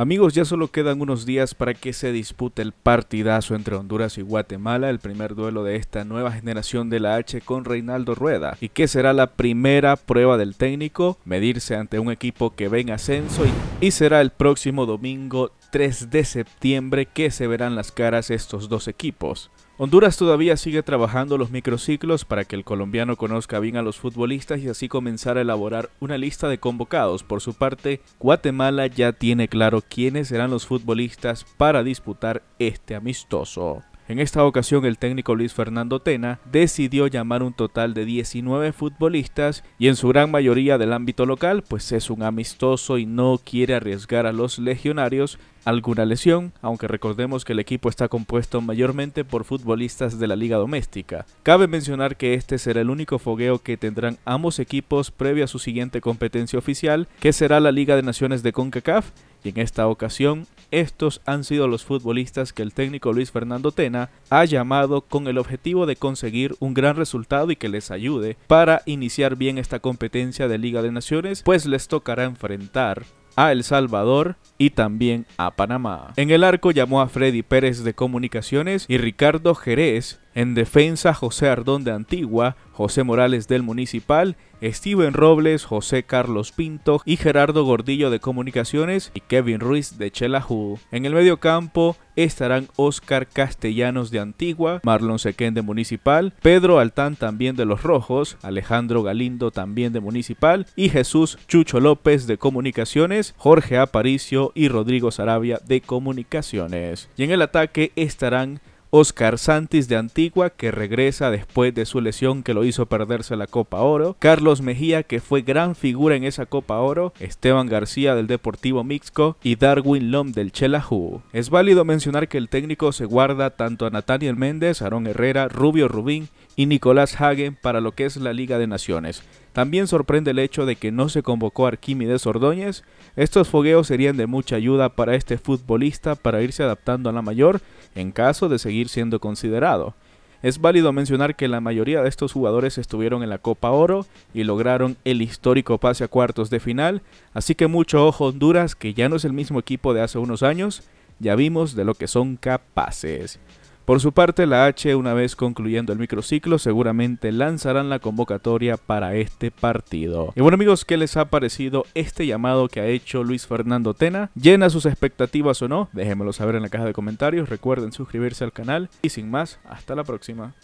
Amigos, ya solo quedan unos días para que se dispute el partidazo entre Honduras y Guatemala, el primer duelo de esta nueva generación de la H con Reinaldo Rueda, y que será la primera prueba del técnico, medirse ante un equipo que ve en ascenso y, y será el próximo domingo 3 de septiembre que se verán las caras estos dos equipos. Honduras todavía sigue trabajando los microciclos para que el colombiano conozca bien a los futbolistas y así comenzar a elaborar una lista de convocados. Por su parte, Guatemala ya tiene claro quiénes serán los futbolistas para disputar este amistoso. En esta ocasión el técnico Luis Fernando Tena decidió llamar un total de 19 futbolistas y en su gran mayoría del ámbito local, pues es un amistoso y no quiere arriesgar a los legionarios alguna lesión, aunque recordemos que el equipo está compuesto mayormente por futbolistas de la liga doméstica. Cabe mencionar que este será el único fogueo que tendrán ambos equipos previo a su siguiente competencia oficial, que será la Liga de Naciones de CONCACAF, y en esta ocasión, estos han sido los futbolistas que el técnico Luis Fernando Tena ha llamado con el objetivo de conseguir un gran resultado y que les ayude para iniciar bien esta competencia de Liga de Naciones, pues les tocará enfrentar a El Salvador y también a Panamá. En el arco llamó a Freddy Pérez de Comunicaciones y Ricardo Jerez en defensa, José Ardón de Antigua, José Morales del Municipal, Steven Robles, José Carlos Pinto y Gerardo Gordillo de Comunicaciones y Kevin Ruiz de Chelajú. En el medio campo estarán Oscar Castellanos de Antigua, Marlon Sequén de Municipal, Pedro Altán también de Los Rojos, Alejandro Galindo también de Municipal y Jesús Chucho López de Comunicaciones, Jorge Aparicio y Rodrigo Sarabia de Comunicaciones. Y en el ataque estarán Oscar Santis de Antigua, que regresa después de su lesión que lo hizo perderse la Copa Oro, Carlos Mejía, que fue gran figura en esa Copa Oro, Esteban García del Deportivo Mixco y Darwin Lom del Chelaju. Es válido mencionar que el técnico se guarda tanto a Nathaniel Méndez, Aarón Herrera, Rubio Rubín y Nicolás Hagen para lo que es la Liga de Naciones. También sorprende el hecho de que no se convocó a Arquímedes Ordóñez. Estos fogueos serían de mucha ayuda para este futbolista para irse adaptando a la mayor en caso de seguir siendo considerado. Es válido mencionar que la mayoría de estos jugadores estuvieron en la Copa Oro y lograron el histórico pase a cuartos de final, así que mucho ojo Honduras, que ya no es el mismo equipo de hace unos años, ya vimos de lo que son capaces. Por su parte, la H, una vez concluyendo el microciclo, seguramente lanzarán la convocatoria para este partido. Y bueno amigos, ¿qué les ha parecido este llamado que ha hecho Luis Fernando Tena? ¿Llena sus expectativas o no? Déjenmelo saber en la caja de comentarios. Recuerden suscribirse al canal y sin más, hasta la próxima.